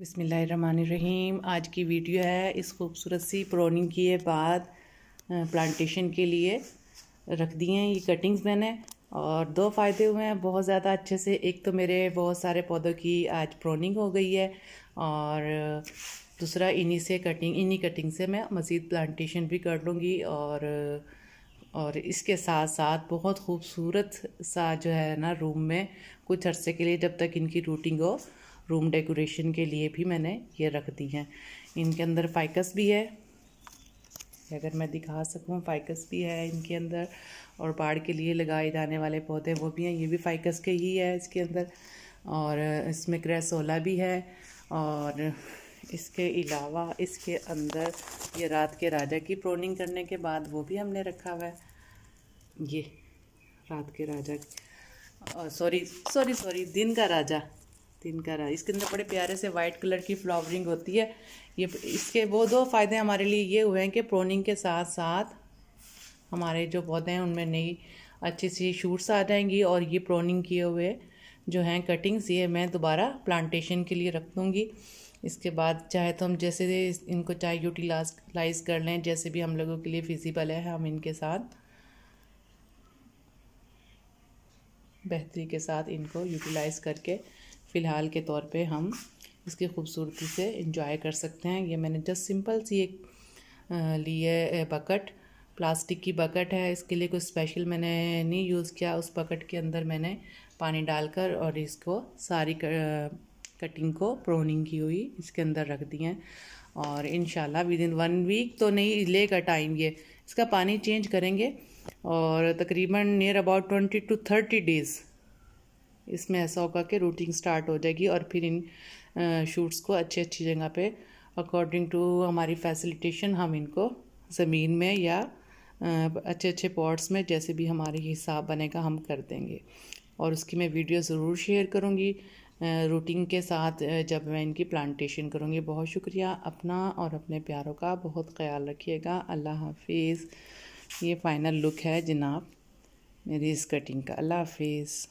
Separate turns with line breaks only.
बिसमीम आज की वीडियो है इस खूबसूरत सी प्रोनिंग की है बाद प्लांटेशन के लिए रख दिए हैं ये कटिंग्स मैंने और दो फ़ायदे हुए हैं बहुत ज़्यादा अच्छे से एक तो मेरे बहुत सारे पौधों की आज प्रोनिंग हो गई है और दूसरा इन्हीं से कटिंग इन्हीं कटिंग से मैं मज़ीद प्लांटेशन भी कर लूँगी और और इसके साथ साथ बहुत खूबसूरत सा जो है ना रूम में कुछ अरसे के लिए जब तक इनकी रूटिंग हो रूम डेकोरेशन के लिए भी मैंने ये रख दी हैं इनके अंदर फाइकस भी है अगर मैं दिखा सकूँ फाइकस भी है इनके अंदर और बाढ़ के लिए लगाए जाने वाले पौधे वो भी हैं ये भी फाइकस के ही है इसके अंदर और इसमें क्रेसोला भी है और इसके अलावा इसके अंदर ये रात के राजा की प्रोनिंग करने के बाद वो भी हमने रखा हुआ है ये रात के राजा सॉरी सॉरी सॉरी दिन का राजा तीन का रहा इसके अंदर बड़े प्यारे से वाइट कलर की फ्लावरिंग होती है ये इसके वो दो फ़ायदे हमारे लिए ये हुए हैं कि प्रोनिंग के साथ साथ हमारे जो पौधे हैं उनमें नई अच्छी सी शूट्स आ जाएंगी और ये प्रोनिंग किए हुए जो हैं कटिंग्स ये मैं दोबारा प्लांटेशन के लिए रख दूँगी इसके बाद चाहे तो हम जैसे इनको चाहे यूटिलाइज कर लें जैसे भी हम लोगों के लिए फिजिबल है हम इनके साथ बेहतरी के साथ इनको यूटिलाइज करके फ़िलहाल के तौर पे हम इसकी ख़ूबसूरती से इंजॉय कर सकते हैं ये मैंने जस्ट सिंपल सी एक ली है बकट प्लास्टिक की बकट है इसके लिए कुछ स्पेशल मैंने नहीं यूज़ किया उस बकट के अंदर मैंने पानी डालकर और इसको सारी कर, कटिंग को प्रोनिंग की हुई इसके अंदर रख दी हैं और in within one week तो नहीं लेगा टाइम ये इसका पानी चेंज करेंगे और तकरीबन near about twenty to thirty days इसमें ऐसा होगा कि रूटिंग स्टार्ट हो जाएगी और फिर इन शूट्स को अच्छी अच्छी जगह पे अकॉर्डिंग टू हमारी फैसिलिटेशन हम इनको ज़मीन में या अच्छे अच्छे पॉट्स में जैसे भी हमारे हिसाब बनेगा हम कर देंगे और उसकी मैं वीडियो ज़रूर शेयर करूँगी रूटिंग के साथ जब मैं इनकी प्लांटेशन करूँगी बहुत शुक्रिया अपना और अपने प्यारों का बहुत ख्याल रखिएगा अल्लाह हाफिज़ ये फ़ाइनल लुक है जनाब मेरी इस कटिंग का अल्लाह हाफिज़